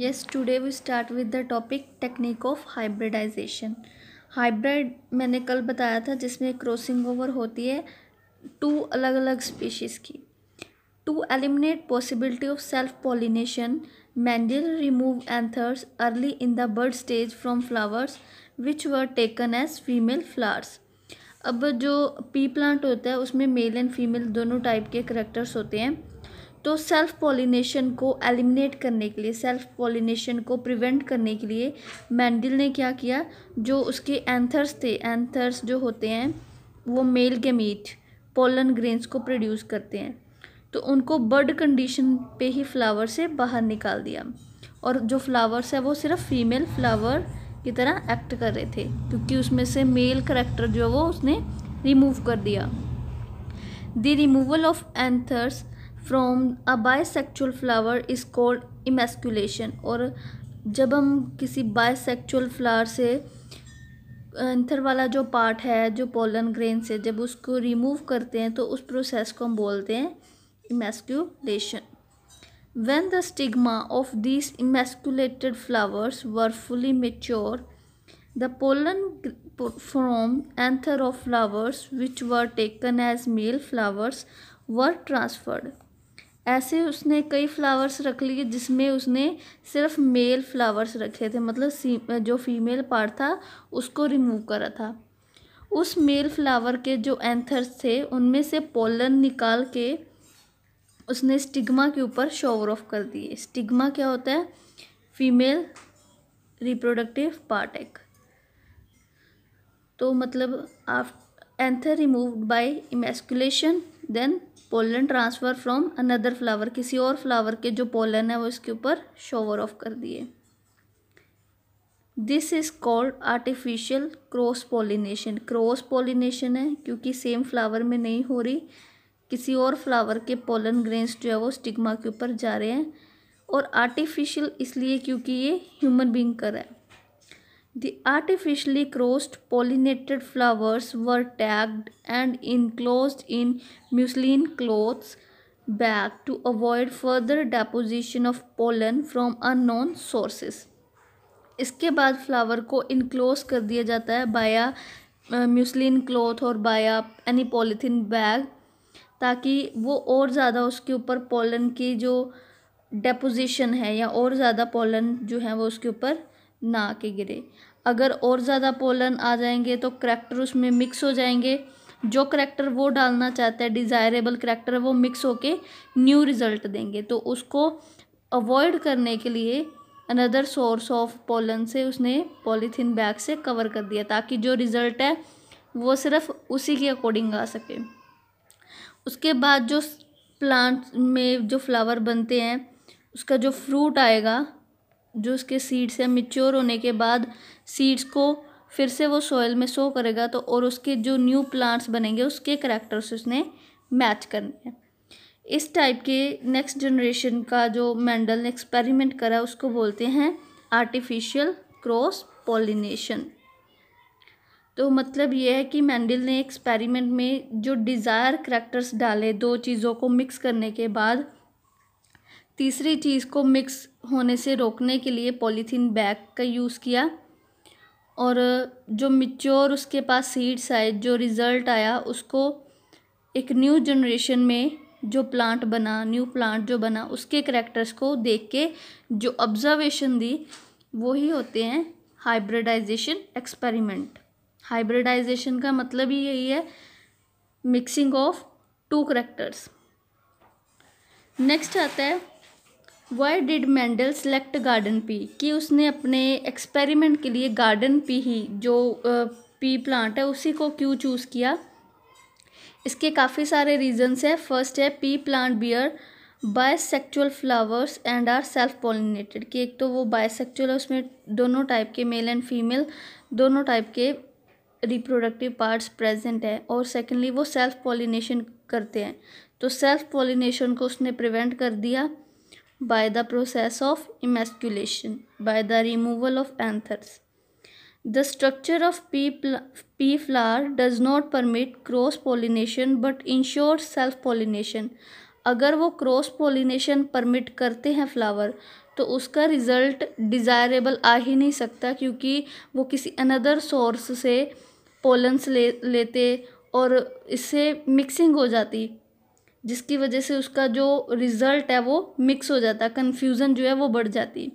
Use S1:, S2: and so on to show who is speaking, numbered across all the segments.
S1: Yes today we start with the topic technique of hybridization hybrid मैंने कल बताया था जिसमें क्रॉसिंग ओवर होती है टू अलग अलग स्पीशीज़ की to eliminate possibility of self pollination Mendel remove anthers early in the bud stage from flowers which were taken as female flowers अब जो पी प्लांट होता है उसमें मेल एंड फीमेल दोनों टाइप के करेक्टर्स होते हैं तो सेल्फ पॉलिनेशन को एलिमिनेट करने के लिए सेल्फ पॉलिनेशन को प्रिवेंट करने के लिए मैंडल ने क्या किया जो उसके एंथर्स थे एंथर्स जो होते हैं वो मेल गेमीट पोलन ग्रेन्स को प्रोड्यूस करते हैं तो उनको बर्ड कंडीशन पे ही फ्लावर से बाहर निकाल दिया और जो फ्लावर्स है वो सिर्फ फीमेल फ्लावर की तरह एक्ट कर रहे थे क्योंकि उसमें से मेल करेक्टर जो है वो उसने रिमूव कर दिया the removal of anthers from a bisexual flower is called emasculation और जब हम किसी बायसेक्चुअल फ्लावर से एंथर वाला जो पार्ट है जो पोलन ग्रेन से जब उसको रिमूव करते हैं तो उस प्रोसेस को हम बोलते हैं emasculation when the stigma of this emasculated flowers were fully mature the pollen from anther of flowers which were taken as male flowers were transferred ऐसे उसने कई फ्लावर्स रख लिए जिसमें उसने सिर्फ मेल फ्लावर्स रखे थे मतलब जो फीमेल पार्ट था उसको रिमूव करा था उस मेल फ्लावर के जो एंथर्स थे उनमें से पोलन निकाल के उसने स्टिग्मा के ऊपर शोवर ऑफ कर दिए स्टिग्मा क्या होता है फीमेल रिप्रोडक्टिव पार्ट एक तो मतलब of anther removed by emasculation then pollen transfer from another flower किसी और फ्लावर के जो पोलन है वो इसके ऊपर शोवर ऑफ कर दिए this is called artificial cross pollination cross pollination है क्योंकि सेम फ्लावर में नहीं हो रही किसी और फ्लावर के पोलन ग्रेन्स जो है वो स्टिग्मा के ऊपर जा रहे हैं और आर्टिफिशियल इसलिए क्योंकि ये ह्यूमन बींग कर है The artificially crossed pollinated flowers were tagged and enclosed in muslin cloths bag to avoid further deposition of pollen from unknown sources. इसके बाद फ्लावर को इनक्लोज कर दिया जाता है बाया म्यूसलिन क्लॉथ और बाया एनी पॉलीथीन बैग ताकि वो और ज़्यादा उसके ऊपर पोलन की जो डेपोजिशन है या और ज़्यादा पोलन जो है वो उसके ऊपर ना के गिरे अगर और ज़्यादा पोलन आ जाएंगे तो करैक्टर उसमें मिक्स हो जाएंगे जो करैक्टर वो डालना चाहता है डिज़ायरेबल करैक्टर वो मिक्स होके न्यू रिज़ल्ट देंगे तो उसको अवॉइड करने के लिए अनदर सोर्स ऑफ पोलन से उसने पॉलीथीन बैग से कवर कर दिया ताकि जो रिज़ल्ट है वो सिर्फ उसी के अकॉर्डिंग आ सके उसके बाद जो प्लांट में जो फ्लावर बनते हैं उसका जो फ्रूट आएगा जो उसके सीड्स हैं मिच्योर होने के बाद सीड्स को फिर से वो सॉयल में सो करेगा तो और उसके जो न्यू प्लांट्स बनेंगे उसके करेक्टर्स उसने मैच करने हैं इस टाइप के नेक्स्ट जनरेशन का जो मैंडल ने एक्सपेरिमेंट करा उसको बोलते हैं आर्टिफिशियल क्रॉस पॉलिनेशन तो मतलब ये है कि मैंडल ने एक्सपेरिमेंट में जो डिज़ायर करैक्टर्स डाले दो चीज़ों को मिक्स करने के बाद तीसरी चीज़ को मिक्स होने से रोकने के लिए पॉलीथीन बैग का यूज़ किया और जो मिच्योर उसके पास सीड्स आए जो रिज़ल्ट आया उसको एक न्यू जनरेशन में जो प्लांट बना न्यू प्लांट जो बना उसके करेक्टर्स को देख के जो ऑब्जर्वेशन दी वो ही होते हैं हाइब्रिडाइजेशन एक्सपेरिमेंट हाइब्रिडाइजेशन का मतलब ही यही है mixing of two characters next आता है why did Mendel select garden pea कि उसने अपने एक्सपेरिमेंट के लिए गार्डन पी ही जो पी प्लांट है उसी को क्यों चूज़ किया इसके काफ़ी सारे रीजन्स हैं फर्स्ट है pea plant bear bisexual flowers and are self pollinated कि एक तो वो बायसेक्चुअल है उसमें दोनों टाइप के मेल एंड फीमेल दोनों टाइप के रिप्रोडक्टिव पार्ट्स प्रेजेंट हैं और सेकेंडली वो सेल्फ पोलिनेशन करते हैं तो सेल्फ पोलिनेशन को उसने प्रिवेंट कर दिया by the process of emasculation, by the removal of anthers. The structure of pea, pea flower does not permit cross pollination but ensures self pollination. अगर वो क्रॉस पोलिनेशन परमिट करते हैं flower तो उसका रिज़ल्ट डिज़ायरेबल आ ही नहीं सकता क्योंकि वो किसी अनदर सोर्स से पोलन्स ले लेते और इससे मिक्सिंग हो जाती जिसकी वजह से उसका जो रिज़ल्ट है वो मिक्स हो जाता कन्फ्यूज़न जो है वो बढ़ जाती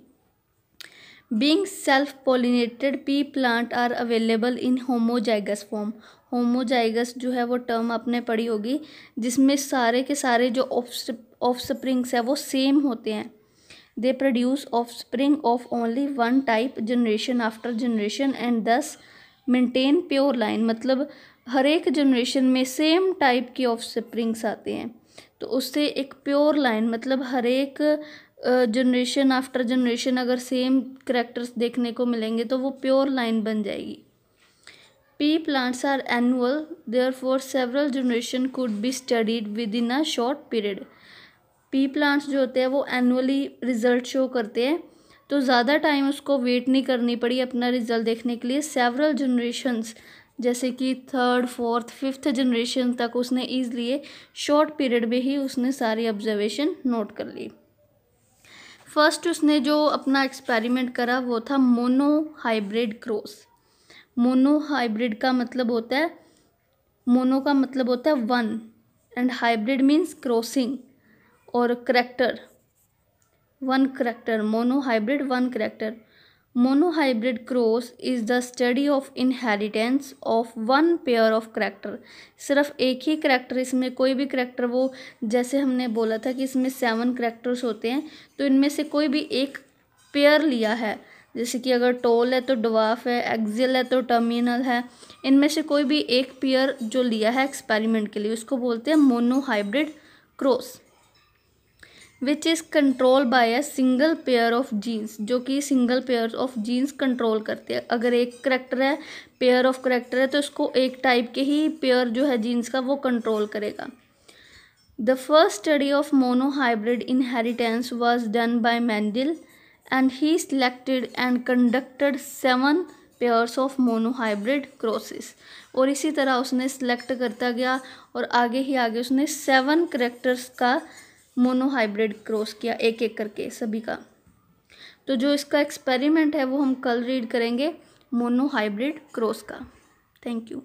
S1: being self pollinated pea plant are available in homozygous form homozygous जो है वो टर्म आपने पढ़ी होगी जिसमें सारे के सारे जो ऑफ स्प्रिंग्स है वो सेम होते हैं they produce offspring of only one type generation after generation and thus maintain pure line मतलब हर एक जनरेशन में सेम टाइप की ऑफ स्प्रिंग्स आते हैं तो उससे एक प्योर लाइन मतलब हर एक जनरेशन आफ्टर जनरेशन अगर सेम करेक्टर्स देखने को मिलेंगे तो वो प्योर लाइन बन जाएगी pea plants are annual therefore several generation could be studied within a short period pea plants जो होते हैं वो एनुअली रिजल्ट शो करते हैं तो ज़्यादा टाइम उसको वेट नहीं करनी पड़ी अपना रिजल्ट देखने के लिए सेवरल जनरेशन्स जैसे कि थर्ड फोर्थ फिफ्थ जनरेशन तक उसने ईजलिए शॉर्ट पीरियड में ही उसने सारी ऑब्जर्वेशन नोट कर ली फर्स्ट उसने जो अपना एक्सपेरिमेंट करा वो था mono hybrid cross mono hybrid का मतलब होता है मोनो का मतलब होता है one and hybrid means crossing और character one character mono hybrid one character monohybrid cross is the study of inheritance of one pair of character सिर्फ एक ही करैक्टर इसमें कोई भी करैक्टर वो जैसे हमने बोला था कि इसमें सेवन करैक्टर्स होते हैं तो इनमें से कोई भी एक पेयर लिया है जैसे कि अगर टोल है तो डवाफ है एक्जिल है तो टर्मिनल है इनमें से कोई भी एक पेयर जो लिया है एक्सपेरिमेंट के लिए उसको बोलते हैं monohybrid cross which is control by a single pair of genes जो कि single pair of genes control करते हैं अगर एक करेक्टर है पेयर ऑफ करेक्टर है तो इसको एक टाइप के ही पेयर जो है जीन्स का वो कंट्रोल करेगा the first study of monohybrid inheritance was done by Mendel and he selected and conducted seven pairs of monohybrid crosses और इसी तरह उसने सेलेक्ट करता गया और आगे ही आगे उसने सेवन करेक्टर्स का मोनो हाइब्रिड क्रॉस किया एक एक करके सभी का तो जो इसका एक्सपेरिमेंट है वो हम कल रीड करेंगे मोनो हाइब्रिड क्रॉस का थैंक यू